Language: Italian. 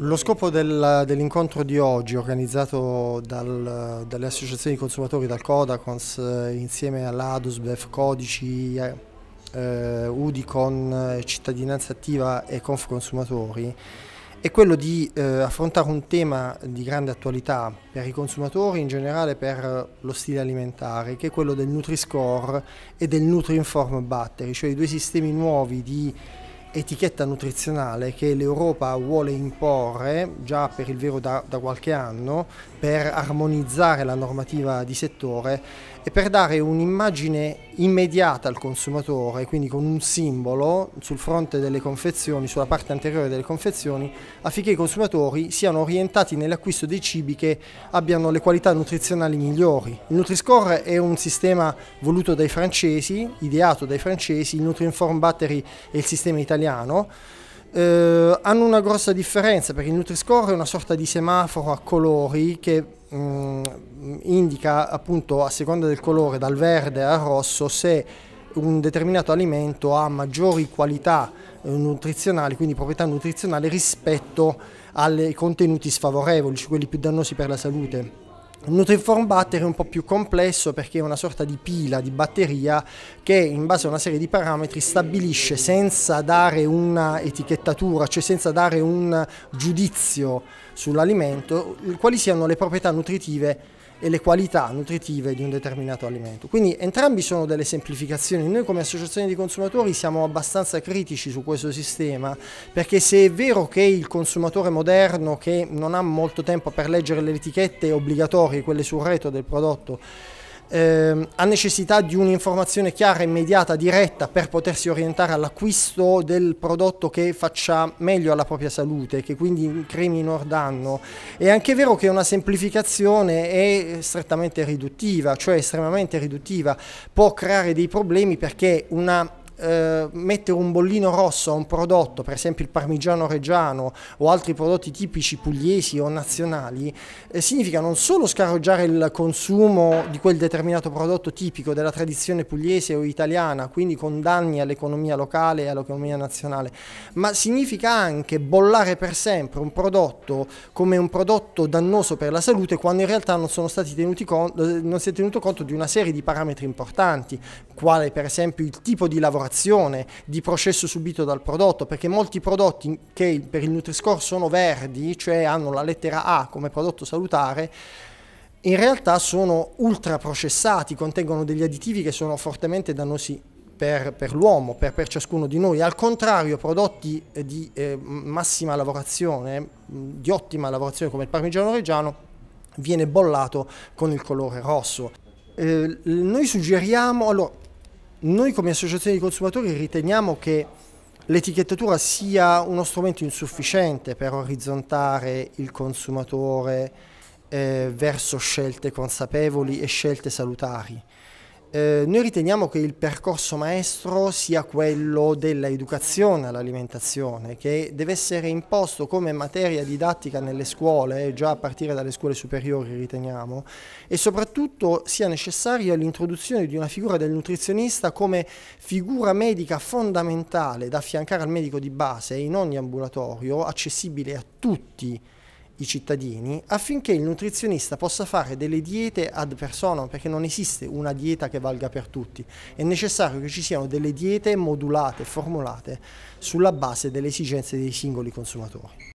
Lo scopo del, dell'incontro di oggi organizzato dal, dalle associazioni di consumatori, dal Codacons, eh, insieme all'Adusbef, Codici, eh, eh Udicon, eh, Cittadinanza Attiva e Conf Consumatori, è quello di eh, affrontare un tema di grande attualità per i consumatori, in generale per lo stile alimentare, che è quello del Nutri-Score e del Nutri-Inform Battery, cioè i due sistemi nuovi di etichetta nutrizionale che l'Europa vuole imporre già per il vero da, da, qualche anno per armonizzare la normativa di settore e per dare un'immagine immediata al consumatore, quindi con un simbolo sul fronte delle confezioni, sulla parte anteriore delle confezioni, affinché i consumatori siano orientati nell'acquisto dei cibi che abbiano le qualità nutrizionali migliori. Il Nutri-Score è un sistema voluto dai francesi, ideato dai francesi, il Nutri-Inform Battery è il sistema italiano italiano, eh, hanno una grossa differenza perché il Nutri-Score è una sorta di semaforo a colori che mh, mm, indica appunto a seconda del colore dal verde al rosso se un determinato alimento ha maggiori qualità eh, nutrizionali, quindi proprietà nutrizionali rispetto ai contenuti sfavorevoli, cioè quelli più dannosi per la salute. Il Nutriform Battery è un po' più complesso perché è una sorta di pila di batteria che in base a una serie di parametri stabilisce senza dare una etichettatura, cioè senza dare un giudizio sull'alimento, quali siano le proprietà nutritive e le qualità nutritive di un determinato alimento. Quindi entrambi sono delle semplificazioni. Noi come associazione di consumatori siamo abbastanza critici su questo sistema perché se è vero che il consumatore moderno che non ha molto tempo per leggere le etichette obbligatorie, quelle sul retro del prodotto, eh, ha necessità di un'informazione chiara, immediata, diretta per potersi orientare all'acquisto del prodotto che faccia meglio alla propria salute, che quindi crei minor danno. È anche vero che una semplificazione è strettamente riduttiva, cioè estremamente riduttiva, può creare dei problemi perché una eh, mettere un bollino rosso a un prodotto, per esempio il parmigiano reggiano o altri prodotti tipici pugliesi o nazionali, eh, significa non solo scaroggiare il consumo di quel determinato prodotto tipico della tradizione pugliese o italiana, quindi con danni all'economia locale e all'economia nazionale, ma significa anche bollare per sempre un prodotto come un prodotto dannoso per la salute quando in realtà non, con- eh, non si è tenuto conto di una serie di parametri importanti, quale per esempio il tipo di lavoratore lavorazione, di processo subito dal prodotto, perché molti prodotti che per il Nutri-Score sono verdi, cioè hanno la lettera A come prodotto salutare, in realtà sono ultra processati, contengono degli additivi che sono fortemente dannosi per, per l'uomo, per, per, ciascuno di noi. Al contrario, prodotti eh, di eh, massima lavorazione, di ottima lavorazione come il parmigiano reggiano, viene bollato con il colore rosso. Eh, noi suggeriamo, allora, noi come associazione di consumatori riteniamo che l'etichettatura sia uno strumento insufficiente per orizzontare il consumatore eh, verso scelte consapevoli e scelte salutari. Eh, noi riteniamo che il percorso maestro sia quello dell'educazione all'alimentazione, che deve essere imposto come materia didattica nelle scuole, già a partire dalle scuole superiori riteniamo, e soprattutto sia necessaria l'introduzione di una figura del nutrizionista come figura medica fondamentale da affiancare al medico di base in ogni ambulatorio, accessibile a tutti i cittadini affinché il nutrizionista possa fare delle diete ad persona perché non esiste una dieta che valga per tutti è necessario che ci siano delle diete modulate formulate sulla base delle esigenze dei singoli consumatori